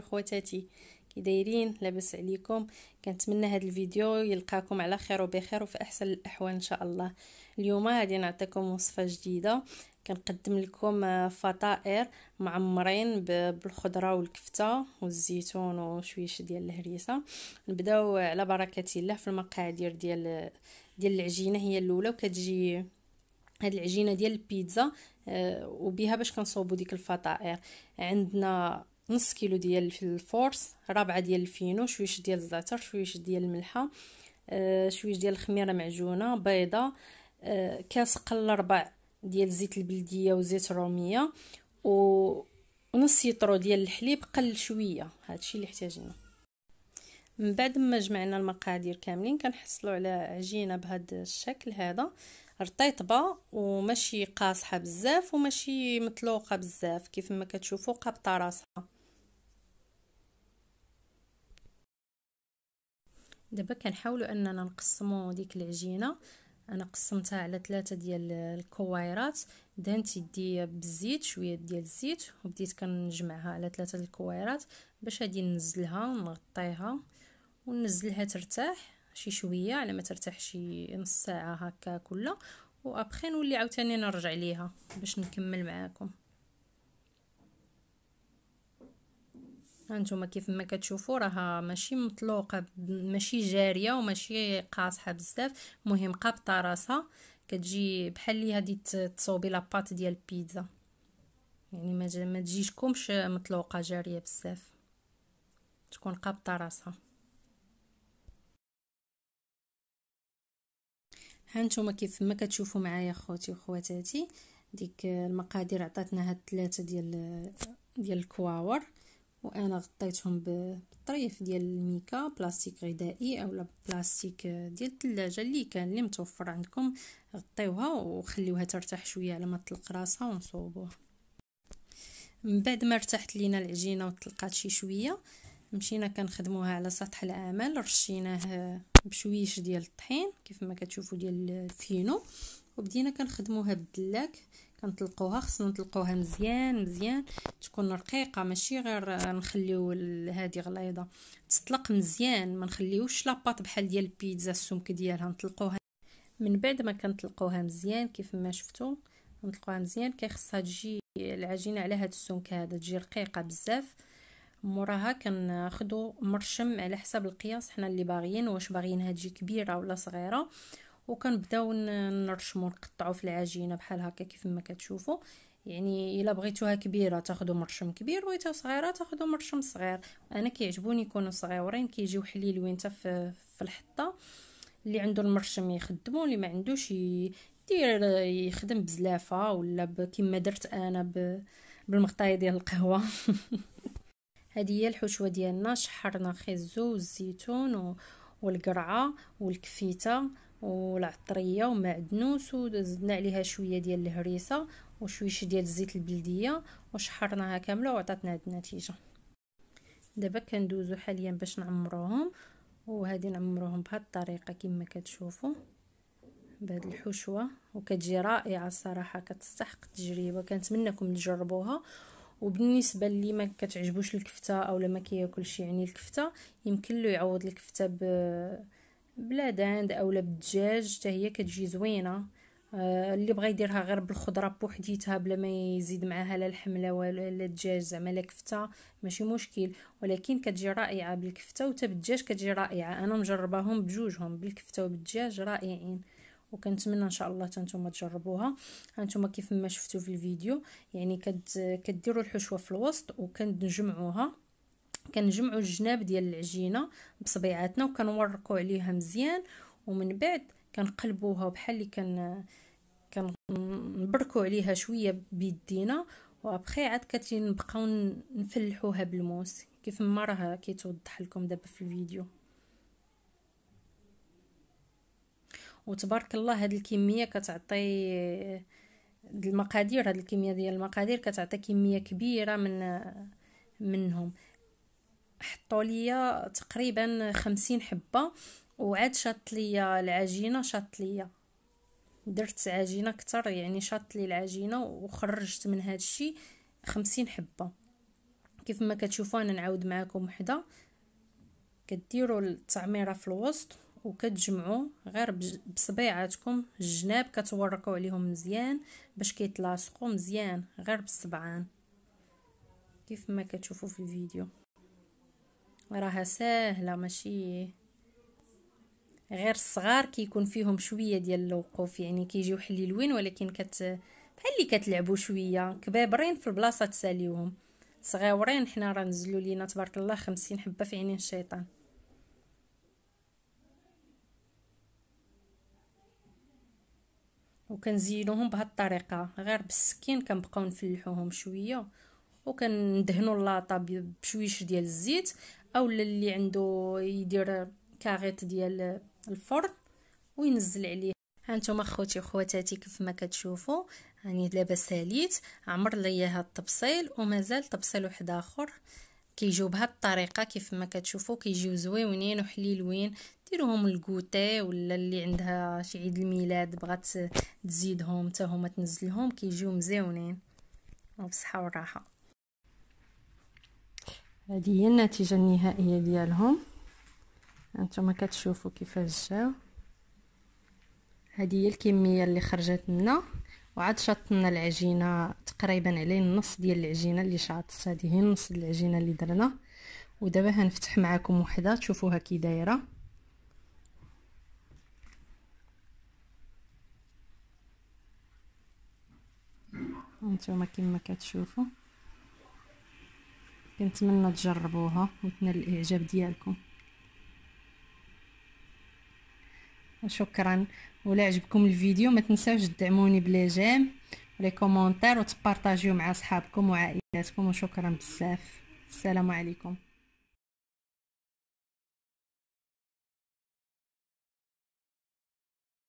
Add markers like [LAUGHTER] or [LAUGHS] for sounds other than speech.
خواتي وخواتاتي كي دايرين لاباس عليكم كنتمنى هذا الفيديو يلقاكم على خير وبخير وفي احسن الاحوال ان شاء الله اليوم غادي نعطيكم وصفه جديده كنقدم لكم فطائر معمرين بالخضره والكفته والزيتون وشويه ديال الهريسه نبداو على بركه الله في المقادير ديال ديال العجينه هي الاولى وكتجي هاد العجينه ديال البيتزا آه، وبها باش كنصوبوا ديك الفطائر عندنا نص كيلو ديال الفورس ربعة ديال الفينو شويش ديال الزعتر شويش ديال الملحه آه، شويش ديال الخميره معجونه بيضه آه، كاس قل ربع ديال زيت البلديه وزيت الروميه و ونص يطرو ديال الحليب قل شويه هادشي اللي احتاجنا من بعد ما جمعنا المقادير كاملين كنحصلوا على عجينه بهذا الشكل هذا رطيطبه وماشي قاصحه بزاف وماشي مطلوقه بزاف كيف ما كتشوفوا قابطه راسها دابا كنحاولوا اننا نقسموا ديك العجينه انا قسمتها على ثلاثه ديال الكويرات دهنت يدي بالزيت شويه ديال الزيت وبديت كنجمعها على ثلاثه الكويرات باش غادي ننزلها ونغطيها وننزلها ترتاح شي شويه على ما ترتاح شي نص ساعه هكا كلها وابخي نولي عاوتاني نرجع ليها باش نكمل معاكم هانتوما كيف ما كتشوفوا راها ماشي مطلوقه ماشي جاريه وماشي قاصحه بزاف مهم قابطه راسها كتجي بحال لي هادي تصوبي لاباط ديال البيتزا يعني ما تجيشكمش مطلوقه جاريه بزاف تكون قابطه راسها ها نتوما كيف ما كتشوفوا معايا خوتي وخواتاتي ديك المقادير عطاتنا هاد ثلاثه ديال ديال الكواور وانا غطيتهم بالطريف ديال الميكا بلاستيك غذائي اولا بلاستيك ديال الثلاجه اللي كان اللي متوفر عندكم غطيوها وخليوها ترتاح شويه على ما تطلق راسها ونصوبوها من بعد ما ارتاحت لينا العجينه وطلقات شي شويه مشينا كنخدموها على سطح العمل رشيناه بشويش ديال الطحين كيف ما كتشوفوا ديال الفينو وبدينا كنخدموها بالدلاك كنطلقوها خصنا نطلقوها مزيان مزيان تكون رقيقه ماشي غير نخليو هذه غليظه تطلق مزيان ما نخليوش لاباط بحال ديال البيتزا السمك ديالها نطلقوها من بعد ما كنطلقوها مزيان كيف ما شفتوا نطلقوها مزيان كيخصها تجي العجينه على هذا السمك هذا تجي رقيقه بزاف موراها كناخدو مرشم على حسب القياس حنا اللي باغيين واش باغيينها تجي كبيره ولا صغيره وكنبداو نرشمو نقطعو في العجينه بحال هكا كيف ما كتشوفوا يعني الا بغيتوها كبيره تاخذوا مرشم كبير بغيتها صغيره تاخذوا مرشم صغير انا كيعجبوني يكونوا صغيورين كيجيو حليلوين حتى في, في الحطه اللي عنده المرشم يخدمو اللي ما عندوش يدير يخدم بزلافه ولا كما درت انا بالمغطايه ديال القهوه [LAUGHS] هذه هي الحشوه ديالنا شحرنا خيزو والزيتون والقرعه والكفيته والعطريه ومعدنوس وزدنا عليها شويه ديال الهريسه وشويه ديال الزيت البلديه وشحرناها كامله وعطاتنا هذه النتيجه دابا كندوزو حاليا باش نعمروهم وهادي نعمروهم بهاد الطريقه كما كتشوفوا بهاد الحشوه وكتجي رائعه الصراحه كتستحق التجربه كنتمنىكم تجربوها وبالنسبه اللي ما كتعجبوش الكفته اولا ما كياكلش يعني الكفته يمكن له يعوض الكفته ب بلا بلاداند لا بالدجاج حتى هي كتجي زوينه آه، اللي بغى يديرها غير بالخضره بوحديتها بلا ما يزيد معاها لا الحمله ولا الدجاج زعما لا كفته ماشي مشكل ولكن كتجي رائعه بالكفته وتا بالدجاج كتجي رائعه انا مجرباهم بجوجهم بالكفته وبالدجاج رائعين وكنتمنى ان شاء الله نتوما تجربوها هانتوما كيف ما شفتوا في الفيديو يعني كد كديروا الحشوه في الوسط وكنجمعوها كنجمعوا الجناب ديال العجينه بصبيعاتنا وكنورقوا عليها مزيان ومن بعد كنقلبوها بحال اللي كن كنبركوا عليها شويه بيدينا وابخي عاد كتنبقاو نفلحوها بالموس كيف ما راه كيتوضح لكم دابا في الفيديو وتبارك الله هاد الكميه كتعطي المقادير هاد الكميه ديال المقادير كتعطي كميه كبيره من منهم حطوا لي تقريبا خمسين حبه وعاد شاط لي العجينه شاط لي درت عجينه كتر يعني شاط لي العجينه وخرجت من هاد الشي خمسين حبه كيف ما كتشوفوا انا نعاود معكم وحده كديروا التعميره في الوسط وكتجمعوا غير بصبيعاتكم الجناب كتورقوا عليهم مزيان باش كيتلاصقوا مزيان غير بالصبعان كيف ما كتشوفوا في الفيديو راها ساهله ماشي غير الصغار كيكون فيهم شويه ديال الوقوف يعني كيجيو حليلوين ولكن كت بحال اللي كتلعبوا شويه كبابرين في البلاصه تساليوهم صغيورين حنا راه نزلوا لينا تبارك الله خمسين حبه في عينين الشيطان وكنزيلوهم بهاد الطريقه غير بالسكين كنبقاو نفلحوهم شويه وكندهنوا اللاطه بشويش ديال الزيت اولا اللي عنده يدير كاغيط ديال الفرن وينزل عليه هانتوما خوتي وخواتاتي كيف ما كتشوفوا راني دابا ساليت عمر ليا هاد الطبسيل ومازال طبسيل واحد اخر كيجيو بهاد الطريقه كيف ما كتشوفوا كيجيو زويونين وحليلوين ديروهم الكوتي ولا اللي عندها شي عيد الميلاد بغات تزيدهم حتى هما تنزلهم كيجيو مزيونين وبصحه والراحه هذه هي النتيجه النهائيه ديالهم انتما كتشوفوا كيفاش جاو هذه هي الكميه اللي خرجت لنا وعاد شطنا العجينه تقريبا على النص ديال العجينه اللي شاطت هذه هي النص العجينه اللي درنا ودابا هنفتح معكم وحده تشوفوها كي دايره هانتوما كما كتشوفوا كنتمنى تجربوها وتنال الاعجاب ديالكم وشكرا ولا عجبكم الفيديو ما تنساوش تدعموني بلي جيم ولي كومونتير وتبارطاجيو مع صحابكم وعائلاتكم وشكرا بزاف السلام عليكم